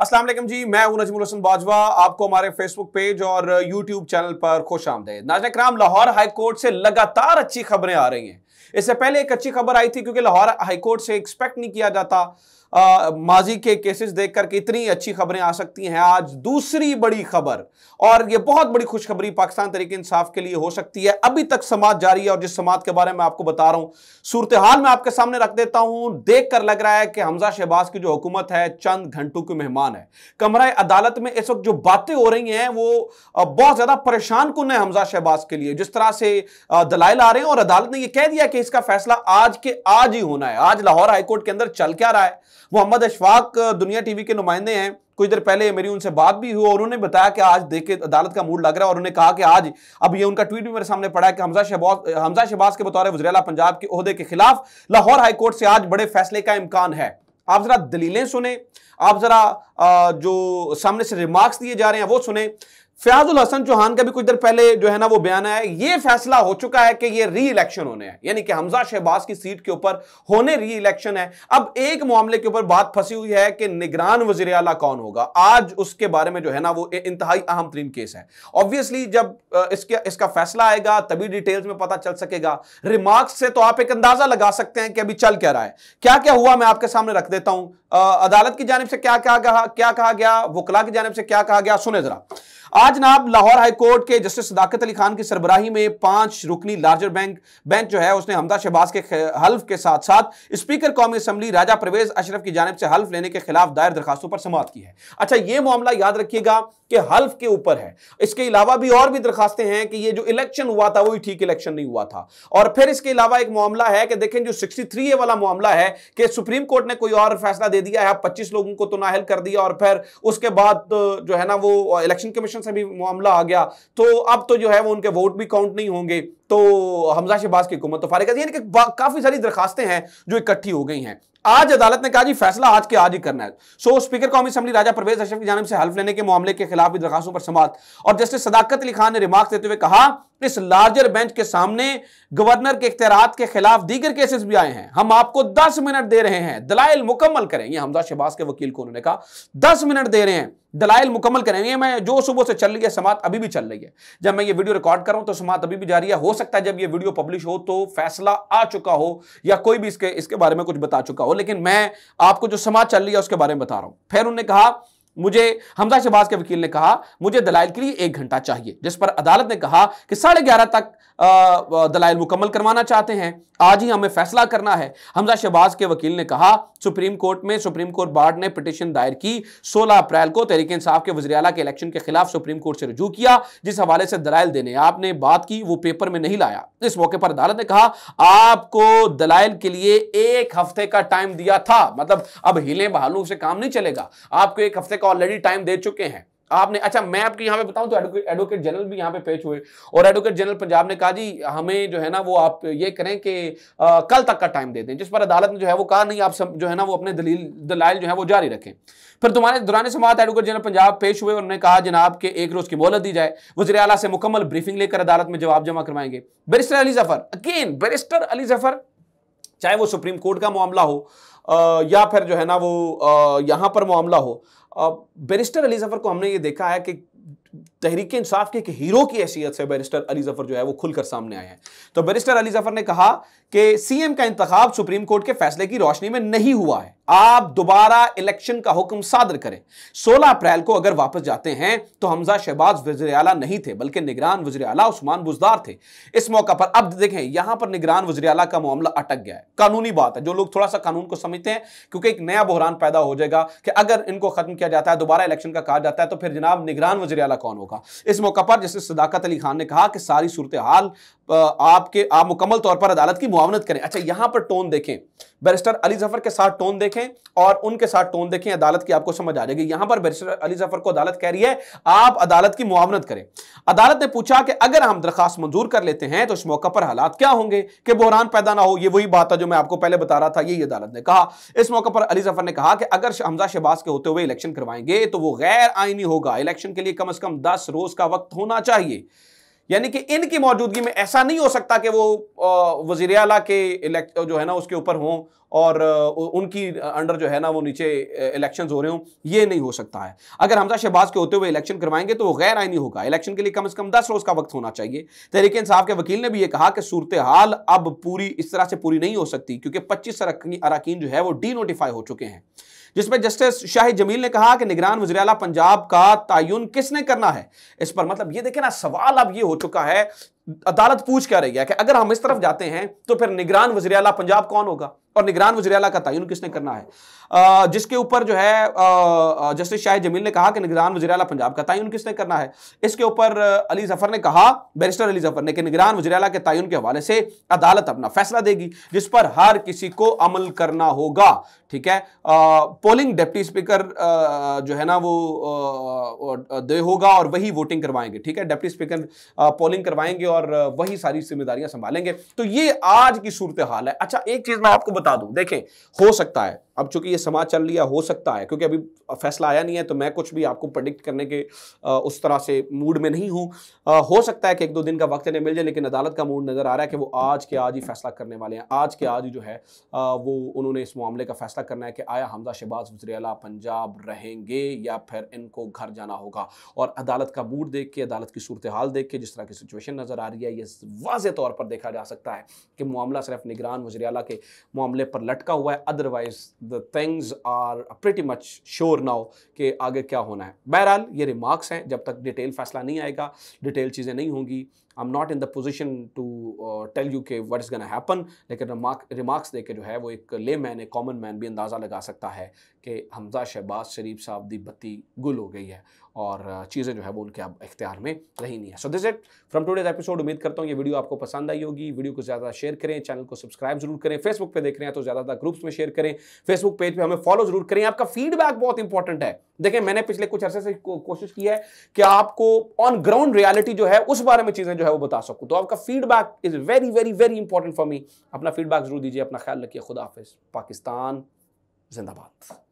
असला जी मैं हूं नजमुल हसन बाजवा आपको हमारे फेसबुक पेज और यूट्यूब चैनल पर खुश आमदे नाजन कराम लाहौर हाईकोर्ट से लगातार अच्छी खबरें आ रही हैं इससे पहले एक अच्छी खबर आई थी क्योंकि लाहौर हाईकोर्ट से एक्सपेक्ट नहीं किया जाता माजी के केसेस देख करके इतनी अच्छी खबरें आ सकती हैं आज दूसरी बड़ी खबर और यह बहुत बड़ी खुशखबरी पाकिस्तान तरीके इंसाफ के लिए हो सकती है अभी तक समाज जारी है और जिस समाज के बारे में आपको बता रहा हूं सूरत हाल में आपके सामने रख देता हूं देख कर लग रहा है कि हमजा शहबाज की जो हुकूमत है चंद घंटों की मेहमान है कमरा अदालत में इस वक्त जो बातें हो रही हैं वो बहुत ज्यादा परेशान कुन है हमजा शहबाज के लिए जिस तरह से दलाइल आ रहे हैं और अदालत ने यह कह दिया कि इसका फैसला आज के आज ही होना है आज लाहौर हाईकोर्ट के अंदर चल क्या रहा है मोहम्मद अशफाक दुनिया टीवी के नुमाइंदे हैं कुछ देर पहले मेरी उनसे बात भी हुई और उन्होंने बताया कि आज देख के अदालत का मूड लग रहा है और उन्होंने कहा कि आज अब ये उनका ट्वीट भी मेरे सामने पड़ा है कि हमजा शहबाज हमजा शहबाज के बतौर वजरेला पंजाब के अहदे के खिलाफ लाहौर हाईकोर्ट से आज बड़े फैसले का इम्कान है आप जरा दलीलें सुने आप जरा जो सामने से रिमार्क्स दिए जा रहे हैं वो सुने फयाजुल हसन चौहान का भी कुछ देर पहले जो है ना वो बयान आया ये फैसला हो चुका है कि ये री इलेक्शन होने हैं यानी कि हमजा शहबाज की सीट के ऊपर होने री इलेक्शन है अब एक मामले के ऊपर बात फंसी हुई है कि निगरान वजीर अला कौन होगा आज उसके बारे में जो है ना वो इंतहाई अहम तरीन केस है ऑब्वियसली जब इसके इसका फैसला आएगा तभी डिटेल्स में पता चल सकेगा रिमार्क्स से तो आप एक अंदाजा लगा सकते हैं कि अभी चल क्या रहा है क्या क्या हुआ मैं आपके सामने रख देता हूं अदालत की जानब से क्या कहा गया क्या कहा गया वकला की जानब से क्या कहा गया सुने जरा आज नाब लाहौर हाईकोर्ट के जस्टिस सदाकत अली खान की सरबराही में पांच रुकनी लार्जर बैंक बेंच जो है उसने हमदा शहबाज के हल्फ के साथ साथ स्पीकर कौमी असम्बली राजा परवेज अशरफ की जानब से हल्फ लेने के खिलाफ दायर दरखास्तों पर समाप्त की है अच्छा ये मामला याद रखिएगा कि हल्फ के ऊपर है इसके अलावा भी और भी दरखास्तें हैं कि ये जो इलेक्शन हुआ था वही ठीक इलेक्शन नहीं हुआ था और फिर इसके अलावा एक मामला है कि देखें जो सिक्सटी थ्री ए वाला मामला है कि सुप्रीम कोर्ट ने कोई और फैसला दे दिया है पच्चीस लोगों को तो नाहल कर दिया और फिर उसके बाद जो है ना वो इलेक्शन कमीशन से भी मामला आ गया तो अब तो जो है वो उनके वोट भी काउंट नहीं होंगे तो हमजा शहबाज की हुकूमत तो फारिग यानी कि काफ़ी सारी दरखास्तें हैं जो इकट्ठी हो गई हैं आज अदालत ने कहा जी फैसला आज के आज ही करना है सो स्पीकर कौमी असम्बली राजा परवेज अशरफ की जानब से हल्फ लेने के मामले के खिलाफ भी दरखास्तों पर समात और जस्टिस सदाकत अली खान ने रिमार्क देते हुए कहा इस लार्जर बेंच के सामने गवर्नर के इख्तियारत के खिलाफ दीगर केसेस भी आए हैं हम आपको दस मिनट दे रहे हैं दलाइल मुकम्मल करें यह हमजा शहबाज के वकील को उन्होंने कहा दस मिनट दे रहे हैं दलाइल मुकम्मल करें ये मैं जो सुबह से चल रही है समात अभी भी चल रही है जब मैं ये वीडियो रिकॉर्ड कर रहा हूं तो समात अभी भी जारी है हो सकता है जब ये वीडियो पब्लिश हो तो फैसला आ चुका हो या कोई भी इसके इसके बारे में कुछ बता चुका हो लेकिन मैं आपको जो समाज चल रही है उसके बारे में बता रहा हूं फिर उन्होंने कहा मुझे हमजा शहबाज के वकील ने कहा मुझे दलाइल के लिए एक घंटा चाहिए जिस पर अदालत ने कहा कि साढ़े ग्यारह तक दलाइल मुकम्मल करवाना चाहते हैं आज ही हमें फैसला करना है हमजा शहबाज के वकील ने कहा सुप्रीम कोर्ट में सुप्रीम कोर्ट बार्ड ने पिटिशन दायर की 16 अप्रैल को तहरीक इंसाफ के वजरियाला के इलेक्शन के खिलाफ सुप्रीम कोर्ट से रजू किया जिस हवाले से दलाइल देने आपने बात की वो पेपर में नहीं लाया इस मौके पर अदालत ने कहा आपको दलाइल के लिए एक हफ्ते का टाइम दिया था मतलब अब हिले बहालू से काम नहीं चलेगा आपको एक हफ्ते का का ऑलरेडी टाइम दे चुके हैं आपने अच्छा मैं आपको यहाँ पे बताऊं तो एडवोकेट जनरल भी यहाँ पे पेश हुए और एडवोकेट जनरल पंजाब ने कहा जी हमें जो है ना वो आप ये करें कि कल तक का टाइम दे दें जिस पर अदालत ने जो है वो कहा नहीं आप सब जो है ना वो अपने दलील दलाइल जो है वो जारी रखें फिर तुम्हारे दौरान समात एडवोकेट जनरल पंजाब पेश हुए उन्होंने कहा जनाब के एक रोज की मोहलत दी जाए वजी अला से मुकम्मल ब्रीफिंग लेकर अदालत में जवाब जमा करवाएंगे barrister Ali Zafar again barrister Ali Zafar चाहे वो सुप्रीम कोर्ट का मामला हो या फिर जो है ना वो यहाँ पर मामला हो बैरिस्टर अली जफर को हमने ये देखा है कि तहरीक इंसाफ के एक हीरो की हैसियत से बैरिस्टर अली जफर जो है वो खुलकर सामने आए हैं तो बैरिस्टर अली जफर ने कहा कि सीएम का इंतखाब सुप्रीम कोर्ट के फैसले की रोशनी में नहीं हुआ है आप दोबारा इलेक्शन का हुक्म सादर करें 16 अप्रैल को अगर वापस जाते हैं तो हमजा शहबाज वजर अला नहीं थे बल्कि निगरान वजर अला उस्मान बुजदार थे इस मौका पर अब देखें यहां पर निगरान वजर अला का मामला अटक गया है कानूनी बात है जो लोग थोड़ा सा कानून को समझते हैं क्योंकि एक नया बहरान पैदा हो जाएगा कि अगर इनको खत्म किया जाता है दोबारा इलेक्शन का कहा जाता है तो फिर जनाब निगरान वजर अला कौन होगा इस मौका पर जस्टिस सदाकत अली खान ने कहा कि सारी सूरत हाल आपके आप मुकम्मल तौर पर अदालत की मुआवनत करें अच्छा यहां पर टोन देखें बैरिस्टर अली जफर के साथ टोन देखें और उनके साथ टोन देखें अदालत की आपको समझ आ जाएगी यहां पर बैरिस्टर अली जफर को अदालत कह रही है आप अदालत की मुआवनत करें अदालत ने पूछा कि अगर हम दरखास्त मंजूर कर लेते हैं तो इस मौका पर हालात क्या होंगे कि बहरान पैदा ना हो यह वही बात है जो मैं आपको पहले बता रहा था यही अदालत ने कहा इस मौके पर अली जफर ने कहा कि अगर हमजा शहबाज के होते हुए इलेक्शन करवाएंगे तो वो गैर आइनी होगा इलेक्शन के लिए कम अज कम दस रोज का वक्त होना चाहिए यानी कि इनकी मौजूदगी में ऐसा नहीं हो सकता कि वो वजीर अला के जो है ना उसके ऊपर हों और उनकी अंडर जो है ना वो नीचे इलेक्शंस हो रहे हों ये नहीं हो सकता है अगर हमजा शहबाज के होते हुए इलेक्शन करवाएंगे तो वो गैर आइनी होगा इलेक्शन के लिए कम से कम दस रोज़ का वक्त होना चाहिए तहरीक इंसाफ के वकील ने भी ये कहा कि सूरत हाल अब पूरी इस तरह से पूरी नहीं हो सकती क्योंकि पच्चीस अरकान जो है वो डी नोटिफाई हो चुके हैं जिसमें जस्टिस शाह जमील ने कहा कि निगरान वजी पंजाब का तयन किसने करना है इस पर मतलब ये देखे ना सवाल अब ये हो चुका है अदालत पूछ क्या रह गया कि अगर हम इस तरफ जाते हैं तो फिर निगरान वजरियाला पंजाब कौन होगा और निगरान वजरियाला का तयन किसने करना है आ, जिसके ऊपर जो है जस्टिस शाह जमील ने कहा कि निगरान वजरियाला पंजाब का तयन किसने करना है इसके ऊपर अली जफर ने कहा बैरिस्टर अली जफर ने कि निगरान वजरियाला के तयन के हवाले से अदालत अपना फैसला देगी जिस पर हर किसी को अमल करना होगा ठीक है पोलिंग डिप्टी स्पीकर जो है ना वो दे होगा और वही वोटिंग करवाएंगे ठीक है डेप्टी स्पीकर पोलिंग करवाएंगे और और वही सारी जिम्मेदारियां संभालेंगे तो ये आज की सूरत हाल है अच्छा एक चीज मैं आपको बता दूं देखें हो सकता है अब चूंकि ये समाज चल लिया हो सकता है क्योंकि अभी फैसला आया नहीं है तो मैं कुछ भी आपको प्रडिक्ट करने के उस तरह से मूड में नहीं हूँ हो सकता है कि एक दो दिन का वक्त इन्हें मिल जाए लेकिन अदालत का मूड नज़र आ रहा है कि वो आज के आज ही फैसला करने वाले हैं आज के आज ही जो है वो उन्होंने इस मामले का फैसला करना है कि आया हमजा शहबाज वजरेला पंजाब रहेंगे या फिर इनको घर जाना होगा और अदालत का मूड देख के अदालत की सूरत हाल देख के जिस तरह की सिचुएशन नज़र आ रही है ये वाज तौर पर देखा जा सकता है कि मामला सिर्फ निगरान वजरेला के मामले पर लटका हुआ है otherwise the things are pretty much sure now कि आगे क्या होना है बहरहाल ये रिमार्क्स हैं जब तक डिटेल फैसला नहीं आएगा डिटेल चीज़ें नहीं होंगी I am not in the position to tell you के वट इज़ गन हैपन लेकिन रिमार्क रिमार्क्स दे के जो है वो एक ले मैन एक कॉमन मैन भी अंदाज़ा लगा सकता है कि हमजा शहबाज शरीफ साहब दी बत्ती गुल हो गई है और uh, चीज़ें जो है वो उनके अब इख्तियार में रही नहीं है so this it from today's episode उम्मीद करता हूँ ये वीडियो आपको पसंद आई होगी वीडियो को ज़्यादा शेयर करें चैनल को सब्सक्राइब जरूर करें फेसबुक पे देख रहे हैं तो ज़्यादातर ग्रुप्स में शेयर करें फेसबुक पेज पे हमें फॉलो जरूर करें आपका फीडबैक बहुत इंपॉर्टेंट है देखिए मैंने पिछले कुछ अरसे से को, कोशिश की है कि आपको ऑन ग्राउंड रियलिटी जो है उस बारे में चीज़ें जो है वो बता सकूं तो आपका feedback is very very very important for me अपना फीडबैक जरूर दीजिए अपना ख्याल रखिए खुदा हाफिज़ पाकिस्तान जिंदाबाद